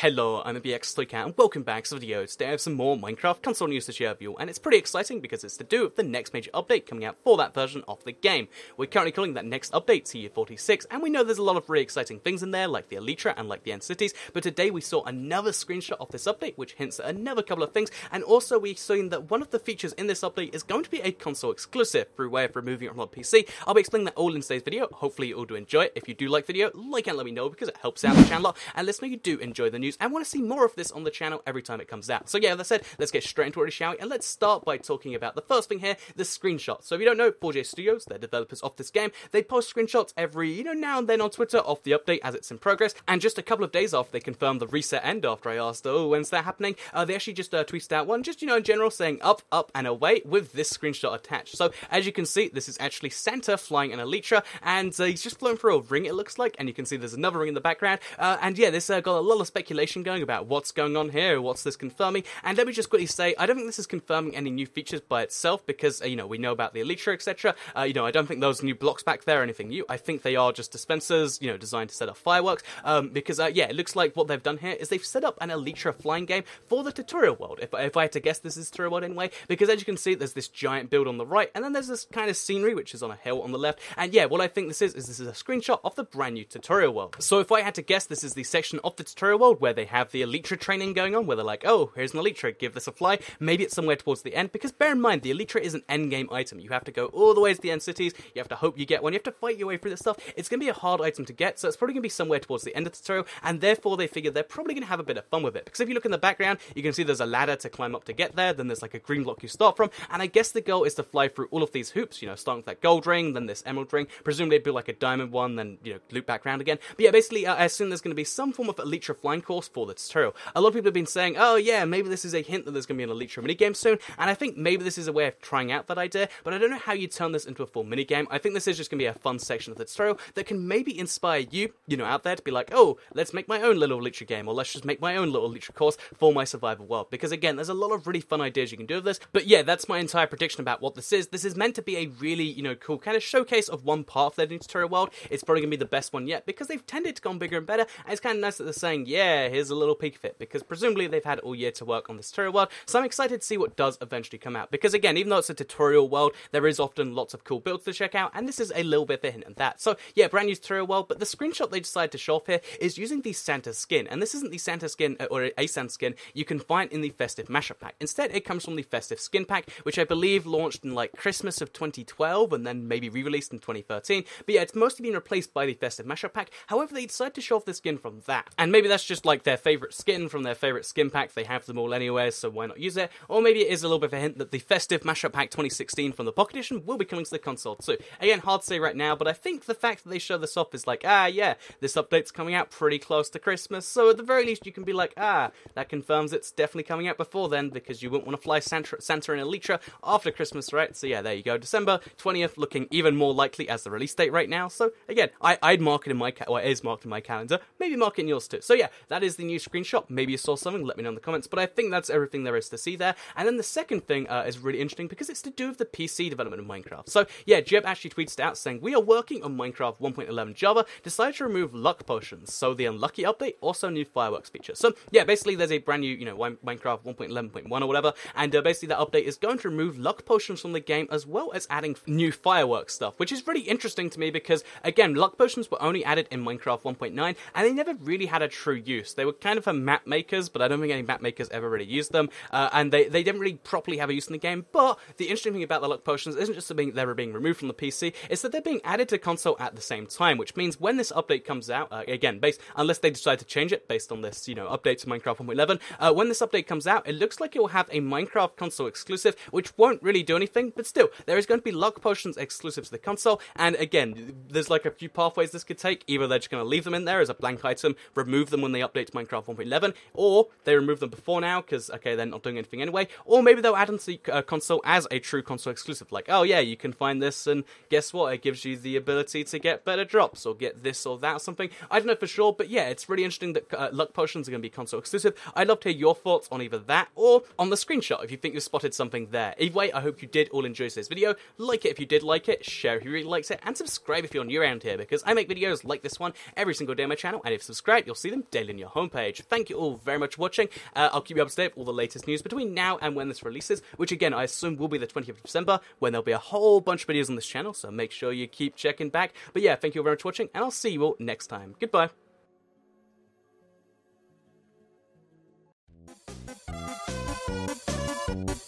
Hello, I'm a bx cat and welcome back to the video. Today I have some more Minecraft console news to share with you, and it's pretty exciting because it's to do with the next major update coming out for that version of the game. We're currently calling that next update CU46, and we know there's a lot of really exciting things in there, like the Elytra and like the End Cities, but today we saw another screenshot of this update, which hints at another couple of things, and also we've seen that one of the features in this update is going to be a console exclusive through way of removing it from the PC. I'll be explaining that all in today's video, hopefully you all do enjoy it. If you do like the video, like and let me know because it helps out the channel, and let us know you do enjoy the new reviews and want to see more of this on the channel every time it comes out. So yeah, that said, let's get straight into it, shall we? And let's start by talking about the first thing here, the screenshots. So if you don't know, 4J Studios, they're developers of this game, they post screenshots every, you know, now and then on Twitter of the update as it's in progress. And just a couple of days after they confirmed the reset end, after I asked, oh, when's that happening? Uh, they actually just uh, tweeted out one, just, you know, in general, saying up, up, and away with this screenshot attached. So as you can see, this is actually Santa flying an Elytra, and uh, he's just flown through a ring, it looks like, and you can see there's another ring in the background. Uh, and yeah, this uh, got a lot of speculation speculation going about what's going on here, what's this confirming. And let me just quickly say, I don't think this is confirming any new features by itself because, uh, you know, we know about the Elytra, etc. Uh, you know, I don't think those new blocks back there are anything new. I think they are just dispensers, you know, designed to set up fireworks. Um, because, uh, yeah, it looks like what they've done here is they've set up an Elytra flying game for the tutorial world. If, if I had to guess, this is tutorial world anyway. Because as you can see, there's this giant build on the right, and then there's this kind of scenery which is on a hill on the left. And yeah, what I think this is is this is a screenshot of the brand new tutorial world. So if I had to guess, this is the section of the tutorial world where where they have the Elytra training going on, where they're like, oh, here's an Elytra, give this a fly. Maybe it's somewhere towards the end, because bear in mind, the Elytra is an endgame item. You have to go all the way to the end cities, you have to hope you get one, you have to fight your way through this stuff. It's going to be a hard item to get, so it's probably going to be somewhere towards the end of the tutorial, and therefore they figure they're probably going to have a bit of fun with it. Because if you look in the background, you can see there's a ladder to climb up to get there, then there's like a green block you start from, and I guess the goal is to fly through all of these hoops, you know, starting with that gold ring, then this emerald ring, presumably it'd be like a diamond one, then, you know, loop back around again. But yeah, basically, uh, I assume there's going to be some form of Elytra flying course for that's true. A lot of people have been saying, oh yeah, maybe this is a hint that there's going to be an Elite True minigame soon, and I think maybe this is a way of trying out that idea, but I don't know how you turn this into a full minigame. I think this is just going to be a fun section of the tutorial that can maybe inspire you, you know, out there to be like, oh, let's make my own little Elite game, or let's just make my own little Elite course for my survival world. Because again, there's a lot of really fun ideas you can do with this, but yeah, that's my entire prediction about what this is. This is meant to be a really, you know, cool kind of showcase of one part of their tutorial world. It's probably going to be the best one yet because they've tended to go bigger and better, and it's kind of nice that they're saying, yeah, here's a little peek of it, because presumably they've had all year to work on this tutorial world, so I'm excited to see what does eventually come out. Because again, even though it's a tutorial world, there is often lots of cool builds to check out, and this is a little bit of a hint at that. So yeah, brand new tutorial world, but the screenshot they decided to show off here is using the Santa skin, and this isn't the Santa skin uh, or a Santa skin you can find in the Festive Mashup Pack. Instead, it comes from the Festive Skin Pack, which I believe launched in like Christmas of 2012 and then maybe re-released in 2013. But yeah, it's mostly been replaced by the Festive Mashup Pack. However, they decided to show off the skin from that, and maybe that's just like like their favorite skin from their favorite skin pack. They have them all anyway, so why not use it? Or maybe it is a little bit of a hint that the festive mashup pack 2016 from the Pocket Edition will be coming to the console too. Again, hard to say right now, but I think the fact that they show this off is like, ah, yeah, this update's coming out pretty close to Christmas, so at the very least you can be like, ah, that confirms it's definitely coming out before then because you wouldn't want to fly Santa, and Elytra after Christmas, right? So yeah, there you go. December 20th looking even more likely as the release date right now. So again, I, I'd mark it in my, ca- well, it is marked in my calendar. Maybe mark it in yours too. So yeah, that is is the new screenshot. Maybe you saw something, let me know in the comments. But I think that's everything there is to see there. And then the second thing uh, is really interesting because it's to do with the PC development of Minecraft. So yeah, Jeb actually tweets out saying, We are working on Minecraft 1.11 Java, decided to remove luck potions. So the unlucky update, also new fireworks feature. So yeah, basically there's a brand new, you know, Minecraft 1.11.1 or whatever. And uh, basically that update is going to remove luck potions from the game as well as adding new fireworks stuff, which is really interesting to me because again, luck potions were only added in Minecraft 1.9 and they never really had a true use. They were kind of for map makers, but I don't think any map makers ever really used them, uh, and they, they didn't really properly have a use in the game. But the interesting thing about the luck potions isn't just that they're being removed from the PC, it's that they're being added to console at the same time, which means when this update comes out, uh, again, based unless they decide to change it based on this, you know, update to Minecraft 1.11, uh, when this update comes out, it looks like it will have a Minecraft console exclusive, which won't really do anything, but still, there is going to be luck potions exclusive to the console, and again, there's like a few pathways this could take. Either they're just going to leave them in there as a blank item, remove them when they update update to Minecraft 1.11, or they remove them before now because okay, they're not doing anything anyway, or maybe they'll add into the uh, console as a true console exclusive. Like, oh yeah, you can find this, and guess what? It gives you the ability to get better drops or get this or that or something. I don't know for sure, but yeah, it's really interesting that uh, luck potions are going to be console exclusive. I'd love to hear your thoughts on either that or on the screenshot if you think you have spotted something there. Either way, I hope you did all enjoy this video. Like it if you did like it, share if you really liked it, and subscribe if you're new around here because I make videos like this one every single day on my channel. And if you subscribe, you'll see them daily in your homepage. Thank you all very much for watching. Uh, I'll keep you up to date with all the latest news between now and when this releases, which again I assume will be the 20th of December, when there'll be a whole bunch of videos on this channel, so make sure you keep checking back. But yeah, thank you all very much for watching, and I'll see you all next time. Goodbye. Thank you.